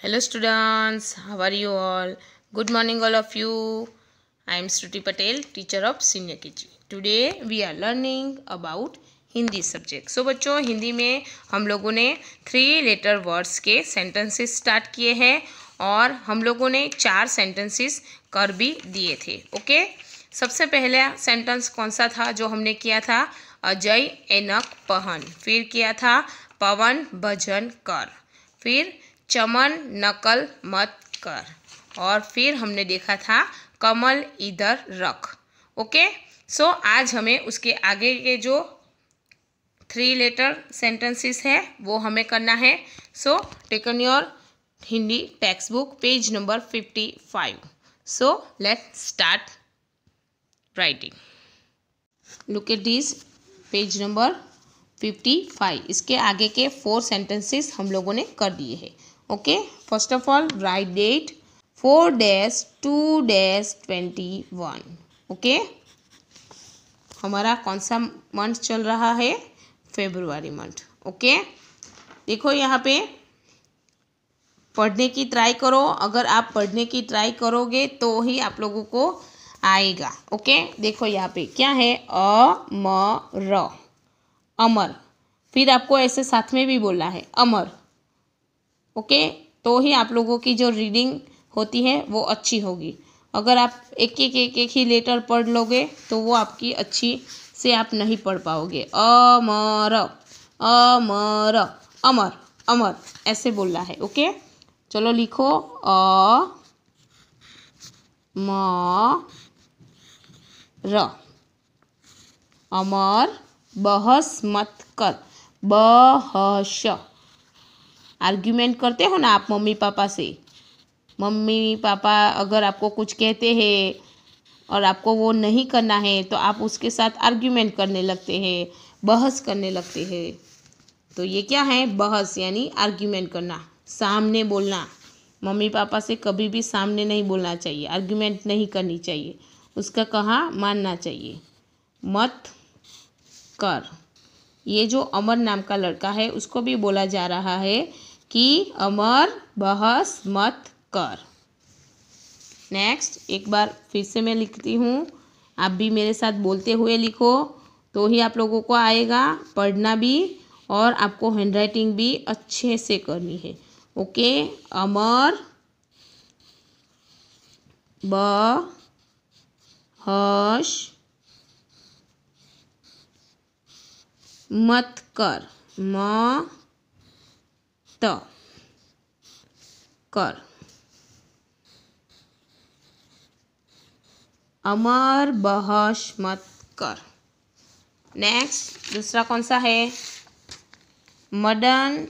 hello students how are you all good morning all of you i am shruti patel teacher of senior kg today we are learning about Hindi subject so बच्चों हिंदी में हम लोगों ने three letter words के sentences start किए हैं और हम लोगों ने चार सेंटेंसेस कर भी दिए थे ओके सबसे पहला सेंटेंस कौन सा था जो हमने किया था अजय एनक पहन फिर किया था पवन भजन कर फिर चमन नकल मत कर और फिर हमने देखा था कमल इधर रख ओके सो so, आज हमें उसके आगे के जो थ्री लेटर सेंटेंसेस है वो हमें करना है so taken your Hindi text book page number fifty five so let start writing look at this page number fifty five इसके आगे के फोर सेंटेंसेस हम लोगों ने कर दिए हैं okay first of all write date 4 days 2 days 21 okay हमारा कौन सा मंथ चल रहा है फेब्रुवरी मंथ ओके देखो यहाँ पे पढ़ने की ट्राई करो अगर आप पढ़ने की ट्राई करोगे तो ही आप लोगों को आएगा ओके देखो यहाँ पे क्या है अ म र अमर फिर आपको ऐसे साथ में भी बोलना है अमर ओके तो ही आप लोगों की जो रीडिंग होती है वो अच्छी होगी अगर आप एक एक एक एक ही लेटर पढ़ लोगे तो वो आपकी अच्छी से आप नहीं पढ़ पाओगे अमर अमर अमर अमर ऐसे बोलना है ओके चलो लिखो अ म र अमर बहस मत कर बहस आर्ग्यूमेंट करते हो ना आप मम्मी पापा से मम्मी पापा अगर आपको कुछ कहते हैं और आपको वो नहीं करना है तो आप उसके साथ आर्ग्यूमेंट करने लगते हैं बहस करने लगते हैं तो ये क्या है बहस यानी आर्ग्यूमेंट करना सामने बोलना मम्मी पापा से कभी भी सामने नहीं बोलना चाहिए आर्ग्यूमेंट नहीं करनी चाहिए उसका कहाँ मानना चाहिए मत कर ये जो अमर नाम का लड़का है उसको भी बोला जा रहा है कि अमर बहस मत कर नेक्स्ट एक बार फिर से मैं लिखती हूँ आप भी मेरे साथ बोलते हुए लिखो तो ही आप लोगों को आएगा पढ़ना भी और आपको हैंड राइटिंग भी अच्छे से करनी है ओके अमर ब हश मत कर म त तो कर अमर बहस मत कर नेक्स्ट दूसरा कौन सा है मदन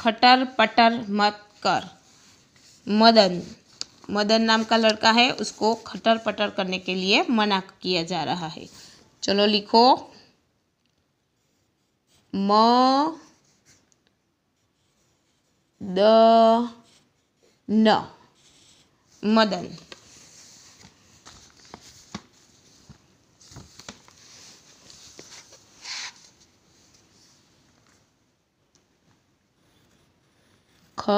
खटर पटर मत कर मदन मदन नाम का लड़का है उसको खटर पटर करने के लिए मना किया जा रहा है चलो लिखो म द न मदन ख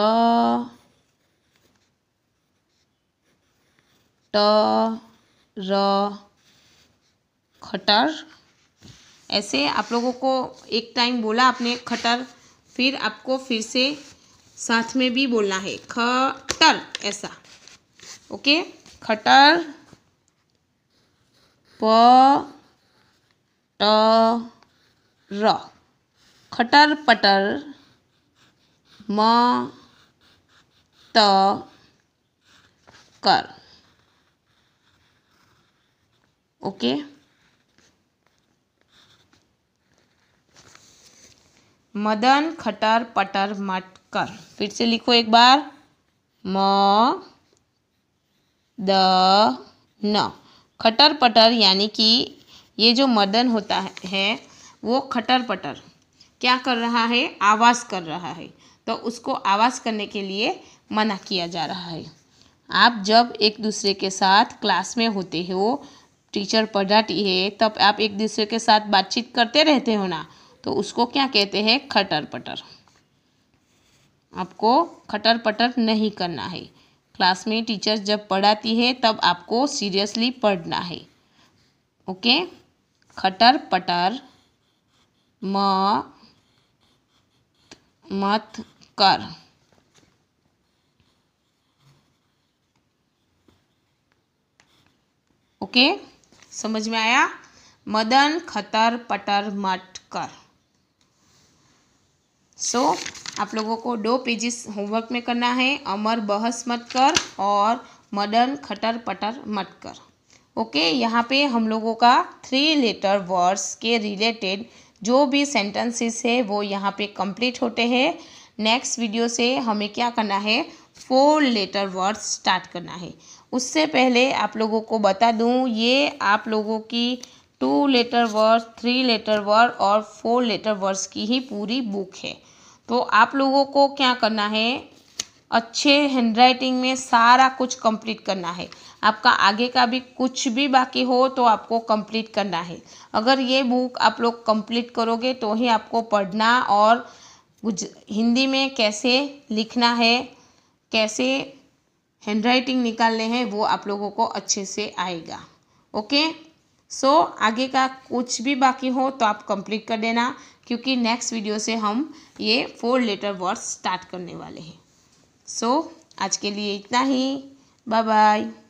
ट र खटर ऐसे आप लोगों को एक टाइम बोला आपने खटर फिर आपको फिर से साथ में भी बोलना है खटर ऐसा ओके खटर प ट र खटर पटर म त कर ओके okay? मदन खटर पटर मटकर फिर से लिखो एक बार म द न खटर पटर यानी कि ये जो मदन होता है वो खटर पटर क्या कर रहा है आवाज़ कर रहा है तो उसको आवाज़ करने के लिए मना किया जा रहा है आप जब एक दूसरे के साथ क्लास में होते हो टीचर पढ़ाती है तब आप एक दूसरे के साथ बातचीत करते रहते हो ना तो उसको क्या कहते हैं खटर पटर आपको खटर पटर नहीं करना है क्लास में टीचर जब पढ़ाती है तब आपको सीरियसली पढ़ना है ओके खटर पटर म मत कर ओके समझ में आया मदन खतर पटर मट कर सो so, आप लोगों को दो पेजेस होमवर्क में करना है अमर बहस मत कर और मदन खटर पटर मत कर ओके okay, यहाँ पे हम लोगों का थ्री लेटर वर्ड्स के रिलेटेड जो भी सेंटेंसेस है वो यहाँ पे कंप्लीट होते हैं नेक्स्ट वीडियो से हमें क्या करना है फोर लेटर वर्ड्स स्टार्ट करना है उससे पहले आप लोगों को बता दूँ ये आप लोगों की two letter words three letter word और फोर लेटर वर्ड्स की ही पूरी बुक है तो आप लोगों को क्या करना है अच्छे हैंड राइटिंग में सारा कुछ कंप्लीट करना है आपका आगे का भी कुछ भी बाकी हो तो आपको कंप्लीट करना है अगर ये बुक आप लोग कंप्लीट करोगे तो ही आपको पढ़ना और हिंदी में कैसे लिखना है कैसे हैंड राइटिंग निकालने हैं वो आप लोगों को अच्छे से आएगा ओके सो so, आगे का कुछ भी बाकी हो तो आप कंप्लीट कर देना क्योंकि नेक्स्ट वीडियो से हम ये फोर लेटर वर्ड्स स्टार्ट करने वाले हैं सो so, आज के लिए इतना ही बाय बाय